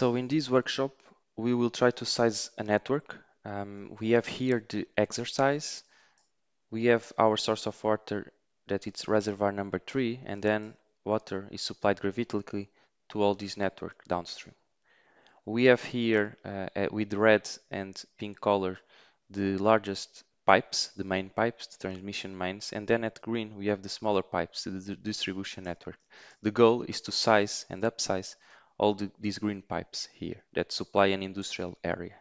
So in this workshop, we will try to size a network. Um, we have here the exercise. We have our source of water that it's reservoir number three, and then water is supplied gravitically to all this network downstream. We have here uh, with red and pink color the largest pipes, the main pipes, the transmission mains, and then at green we have the smaller pipes, the distribution network. The goal is to size and upsize all the, these green pipes here that supply an industrial area.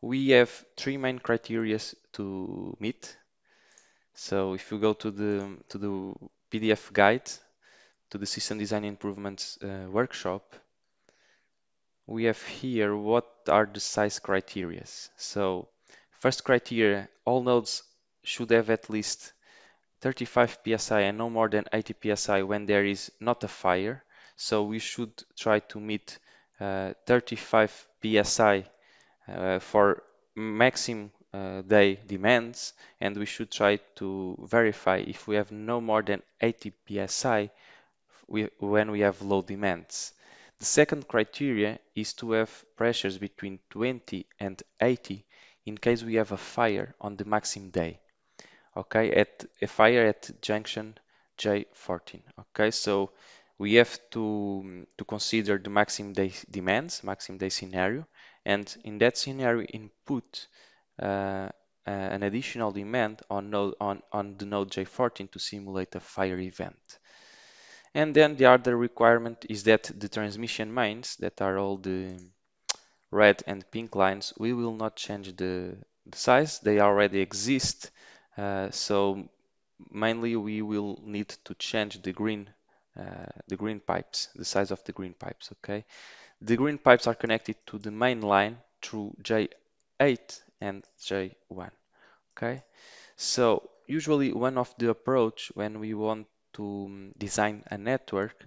We have three main criteria to meet. So if you go to the, to the PDF guide, to the System Design Improvements uh, workshop, we have here what are the size criteria. So first criteria, all nodes should have at least 35 psi and no more than 80 psi when there is not a fire so we should try to meet uh, 35 psi uh, for maximum uh, day demands and we should try to verify if we have no more than 80 psi we, when we have low demands. The second criteria is to have pressures between 20 and 80 in case we have a fire on the maximum day. Okay, at a fire at junction J14. Okay, so we have to, mm, to consider the maximum day demands, maximum day scenario, and in that scenario input uh, uh an additional demand on, node, on, on the node J14 to simulate a fire event. And then the other requirement is that the transmission mains, that are all the red and pink lines, we will not change the, the size, they already exist, uh, so mainly we will need to change the green uh, the green pipes, the size of the green pipes, okay? The green pipes are connected to the main line through J8 and J1, okay? So usually one of the approach when we want to um, design a network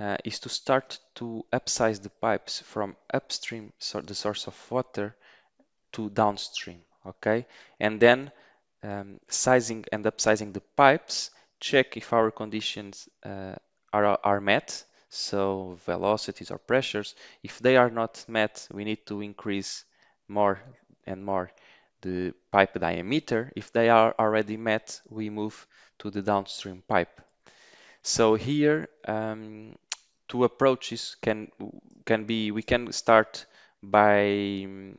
uh, is to start to upsize the pipes from upstream, so the source of water, to downstream, okay? And then um, sizing and upsizing the pipes, check if our conditions uh, are, are met, so velocities or pressures, if they are not met, we need to increase more and more the pipe diameter. If they are already met, we move to the downstream pipe. So here, um, two approaches can can be we can start by um,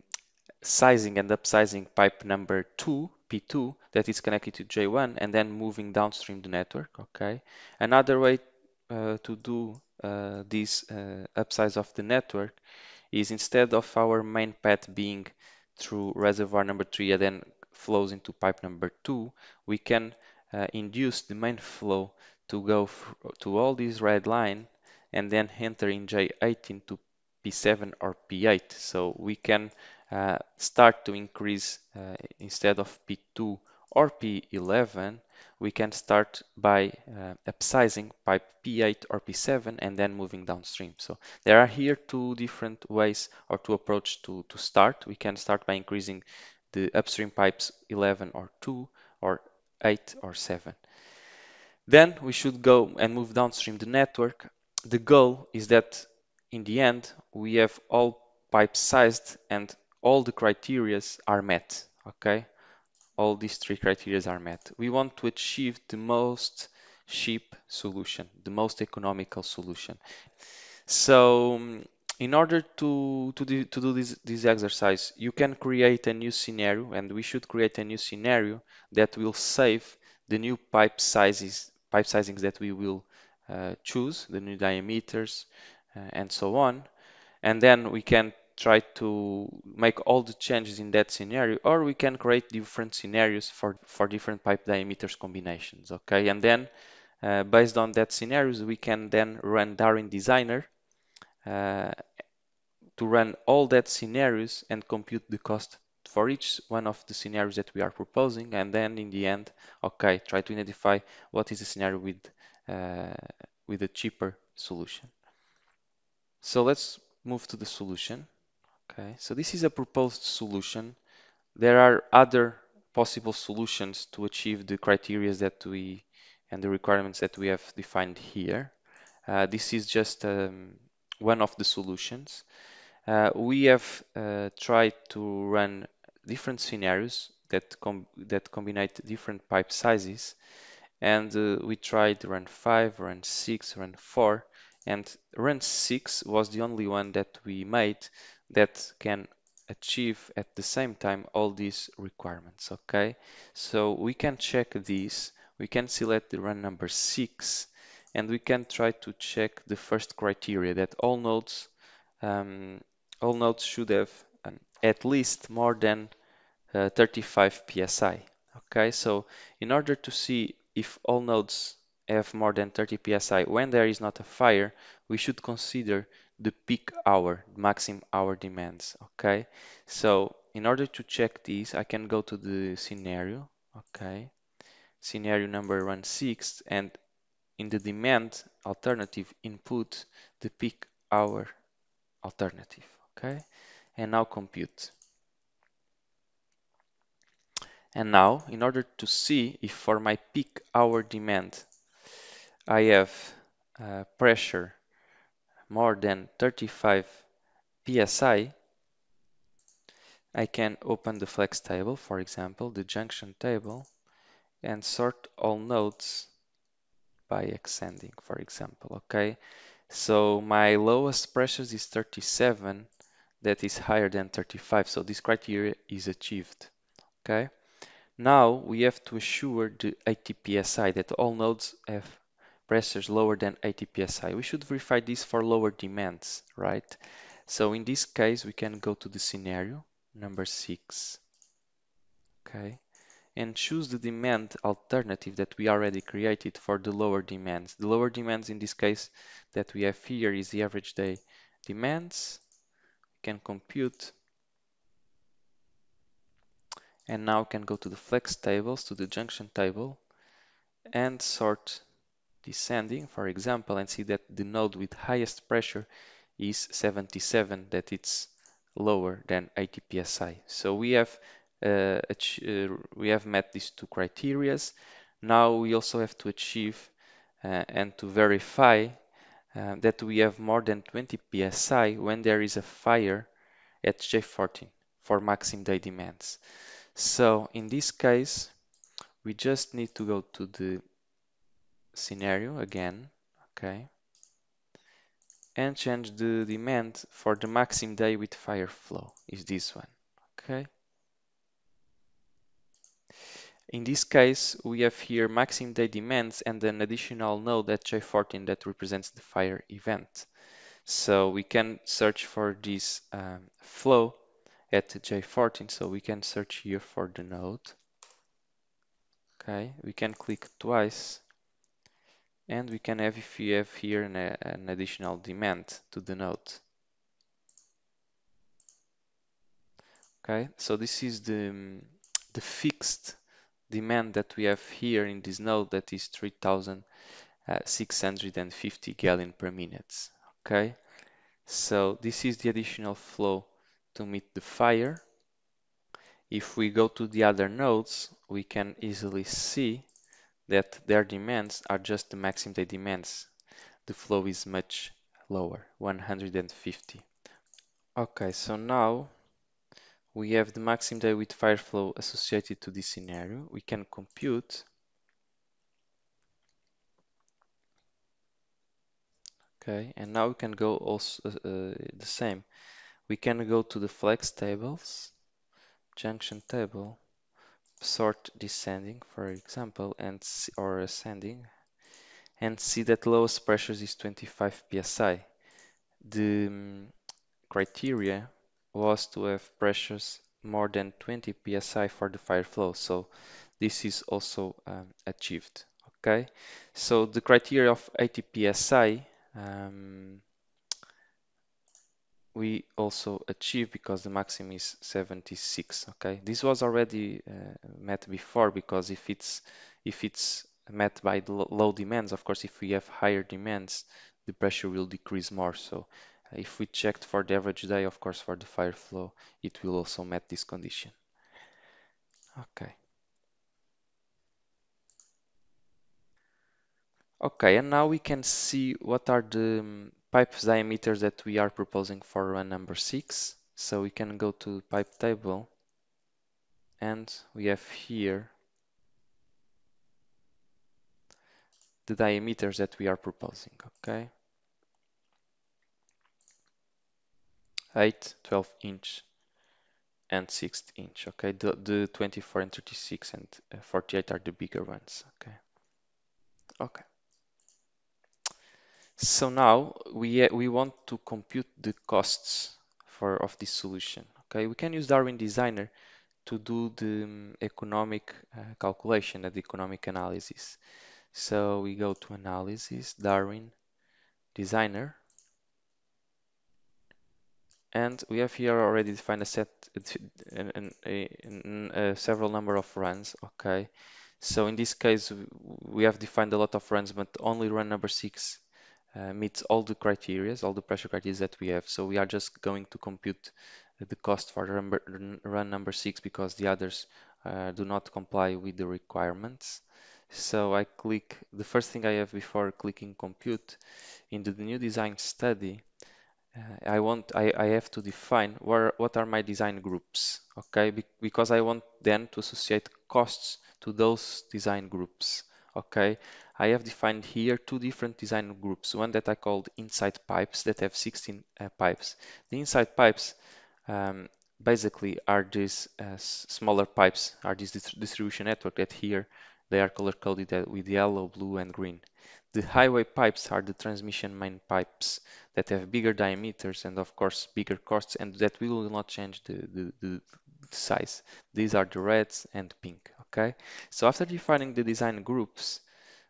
sizing and upsizing pipe number two P2 that is connected to J1 and then moving downstream the network. Okay. Another way uh, to do uh, this uh, upsides of the network is instead of our main path being through reservoir number three and then flows into pipe number two, we can uh, induce the main flow to go to all these red line and then enter in J8 into P7 or P8. So we can uh, start to increase uh, instead of P2 or P11, we can start by uh, upsizing pipe P8 or P7 and then moving downstream. So there are here two different ways or two approach to, to start. We can start by increasing the upstream pipes 11 or 2 or 8 or 7. Then we should go and move downstream the network. The goal is that in the end, we have all pipes sized and all the criterias are met, okay? all these three criteria are met. We want to achieve the most cheap solution, the most economical solution. So um, in order to, to, do, to do this, this exercise, you can create a new scenario and we should create a new scenario that will save the new pipe sizes, pipe sizings that we will uh, choose, the new diameters uh, and so on. And then we can try to make all the changes in that scenario, or we can create different scenarios for, for different pipe diameters combinations, okay? And then uh, based on that scenarios, we can then run Darwin Designer uh, to run all that scenarios and compute the cost for each one of the scenarios that we are proposing. And then in the end, okay, try to identify what is the scenario with, uh, with a cheaper solution. So let's move to the solution. Okay, so this is a proposed solution. There are other possible solutions to achieve the criteria that we and the requirements that we have defined here. Uh, this is just um, one of the solutions. Uh, we have uh, tried to run different scenarios that com that combine different pipe sizes, and uh, we tried run five, run six, run four, and run six was the only one that we made that can achieve at the same time all these requirements, okay? So we can check these, we can select the run number six, and we can try to check the first criteria that all nodes, um, all nodes should have um, at least more than uh, 35 PSI, okay? So in order to see if all nodes have more than 30 PSI when there is not a fire, we should consider the peak hour, maximum hour demands, okay? So in order to check these, I can go to the scenario, okay? Scenario number one six, and in the demand alternative, input the peak hour alternative, okay? And now compute. And now, in order to see if for my peak hour demand, I have uh, pressure more than 35 psi, I can open the flex table, for example, the junction table, and sort all nodes by extending, for example, okay? So my lowest pressures is 37, that is higher than 35, so this criteria is achieved, okay? Now we have to assure the psi that all nodes have pressures lower than 80 psi. We should verify this for lower demands, right? So in this case, we can go to the scenario number six, okay? And choose the demand alternative that we already created for the lower demands. The lower demands in this case that we have here is the average day demands. We can compute. And now we can go to the flex tables, to the junction table, and sort descending, for example, and see that the node with highest pressure is 77, that it's lower than 80 psi. So we have uh, uh, we have met these two criterias. Now we also have to achieve uh, and to verify uh, that we have more than 20 psi when there is a fire at J14 for maximum day demands. So in this case, we just need to go to the scenario again, okay, and change the demand for the maximum day with fire flow is this one, okay. In this case, we have here maximum day demands and an additional node at J14 that represents the fire event. So we can search for this um, flow at J14. So we can search here for the node. Okay, we can click twice and we can have if we have here an, an additional demand to the node. Okay, so this is the, the fixed demand that we have here in this node that is 3,650 gallon per minute. Okay, so this is the additional flow to meet the fire. If we go to the other nodes, we can easily see that their demands are just the maximum they demands. The flow is much lower, 150. Okay, so now we have the maximum day with fire flow associated to this scenario. We can compute Okay, and now we can go also uh, uh the same. We can go to the flex tables, junction table, sort descending, for example, and or ascending, and see that lowest pressures is 25 psi. The mm, criteria was to have pressures more than 20 psi for the fire flow, so this is also um, achieved. Okay, so the criteria of 80 psi um, we also achieve because the maximum is 76 okay this was already uh, met before because if it's if it's met by the low demands of course if we have higher demands the pressure will decrease more so uh, if we checked for the average day of course for the fire flow it will also met this condition okay okay and now we can see what are the um, pipe diameter that we are proposing for run number 6. So we can go to pipe table and we have here the diameters that we are proposing, okay? 8, 12 inch and 6 inch, okay? The, the 24 and 36 and uh, 48 are the bigger ones, okay? Okay. So now we, uh, we want to compute the costs for of this solution. Okay, we can use Darwin Designer to do the um, economic uh, calculation, the economic analysis. So we go to analysis, Darwin Designer, and we have here already defined a set and, several number of runs okay so in this case we have defined a lot of runs but only run number six uh, meets all the criteria, all the pressure criteria that we have. So we are just going to compute the cost for number, run number six because the others uh, do not comply with the requirements. So I click, the first thing I have before clicking compute, into the new design study, uh, I want, I, I have to define where, what are my design groups, okay? Be because I want then to associate costs to those design groups, okay? I have defined here two different design groups, one that I called inside pipes that have 16 uh, pipes. The inside pipes um, basically are these uh, smaller pipes, are this distribution network that here they are color coded uh, with yellow, blue and green. The highway pipes are the transmission main pipes that have bigger diameters and of course bigger costs and that will not change the, the, the size. These are the reds and pink, okay? So after defining the design groups,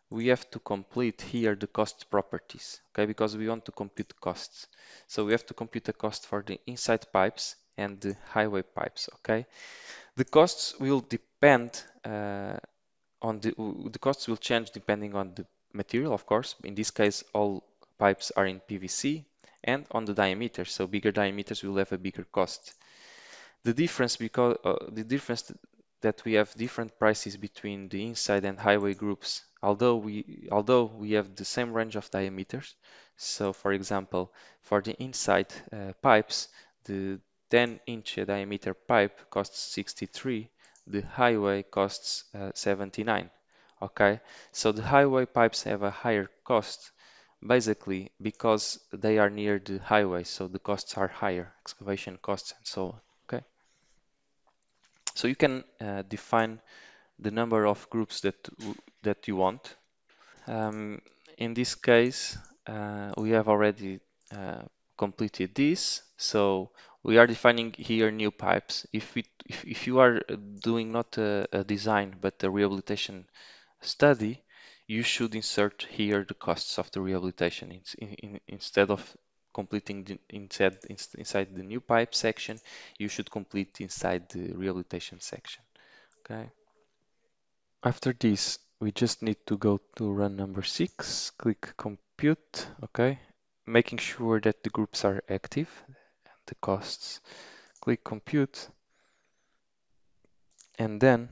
we have to complete here the cost properties, okay? Because we want to compute costs. So we have to compute the cost for the inside pipes and the highway pipes, okay? The costs will depend uh, on the, the costs will change depending on the material, of course. In this case, all pipes are in PVC and on the diameter. So bigger diameters will have a bigger cost. The difference because uh, the difference that we have different prices between the inside and highway groups although we although we have the same range of diameters so for example for the inside uh, pipes the 10 inch diameter pipe costs 63 the highway costs uh, 79 okay so the highway pipes have a higher cost basically because they are near the highway so the costs are higher excavation costs and so on okay so you can uh, define the number of groups that that you want. Um, in this case, uh, we have already uh, completed this. So we are defining here new pipes. If, we, if, if you are doing not a, a, design, but a rehabilitation study, you should insert here the costs of the rehabilitation. In, in, instead of completing the, inside, inside the new pipe section, you should complete inside the rehabilitation section. Okay. After this, we just need to go to run number six, click compute, okay, making sure that the groups are active and the costs. Click compute, and then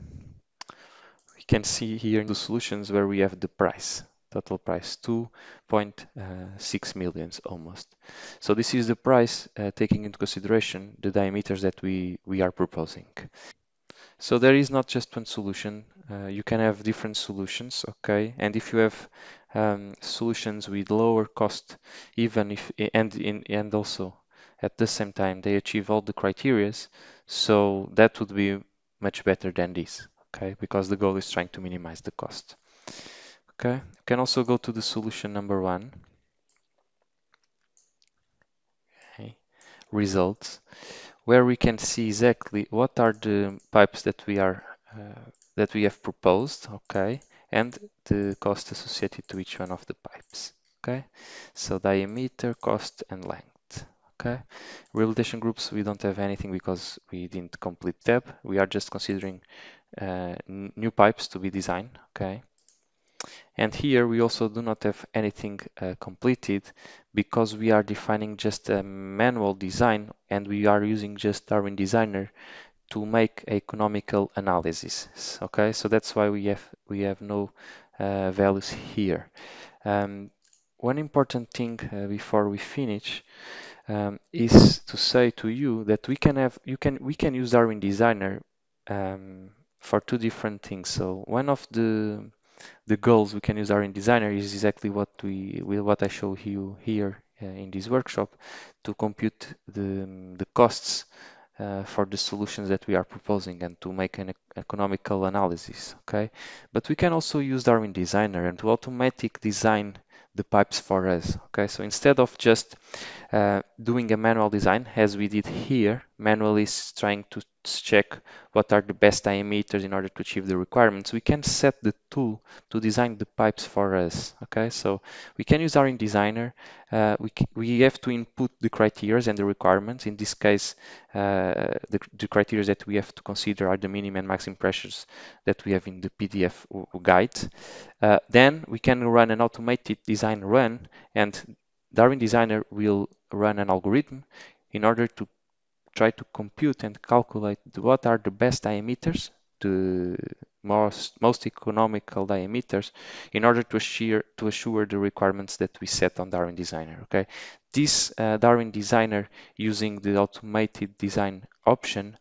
we can see here in the solutions where we have the price, total price 2.6 uh, millions almost. So this is the price uh, taking into consideration the diameters that we, we are proposing. So there is not just one solution uh, you can have different solutions, okay? And if you have um, solutions with lower cost, even if and in and also at the same time they achieve all the criterias, so that would be much better than this, okay? Because the goal is trying to minimize the cost. Okay, you can also go to the solution number one. Okay. Results, where we can see exactly what are the pipes that we are uh, that we have proposed, okay, and the cost associated to each one of the pipes, okay? So diameter, cost, and length, okay? Realization groups, we don't have anything because we didn't complete tab. We are just considering uh, new pipes to be designed, okay? And here we also do not have anything uh, completed because we are defining just a manual design and we are using just Darwin Designer to make economical analysis. Okay, so that's why we have we have no uh, values here. Um, one important thing uh, before we finish um, is to say to you that we can have you can we can use Darwin Designer um, for two different things. So one of the the goals we can use Darwin Designer is exactly what we what I show you here uh, in this workshop to compute the the costs uh, for the solutions that we are proposing and to make an economical analysis, okay? But we can also use Darwin Designer and to automatic design the pipes for us, okay? So instead of just uh, doing a manual design as we did here, manually trying to check what are the best diameters in order to achieve the requirements, we can set the tool to design the pipes for us, okay? So we can use our InDesigner. Uh, we, we have to input the criteria and the requirements. In this case, uh, the, the criteria that we have to consider are the minimum and maximum pressures that we have in the PDF guide. Uh, then we can run an automated design run and Darwin Designer will run an algorithm in order to try to compute and calculate what are the best diameters, the most, most economical diameters, in order to assure, to assure the requirements that we set on Darwin Designer. Okay, This uh, Darwin Designer using the automated design option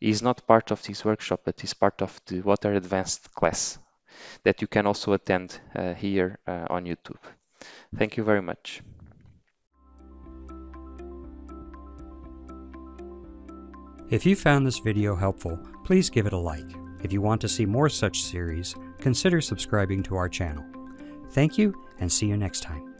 is not part of this workshop, but is part of the Water Advanced class that you can also attend uh, here uh, on YouTube. Thank you very much. If you found this video helpful, please give it a like. If you want to see more such series, consider subscribing to our channel. Thank you, and see you next time.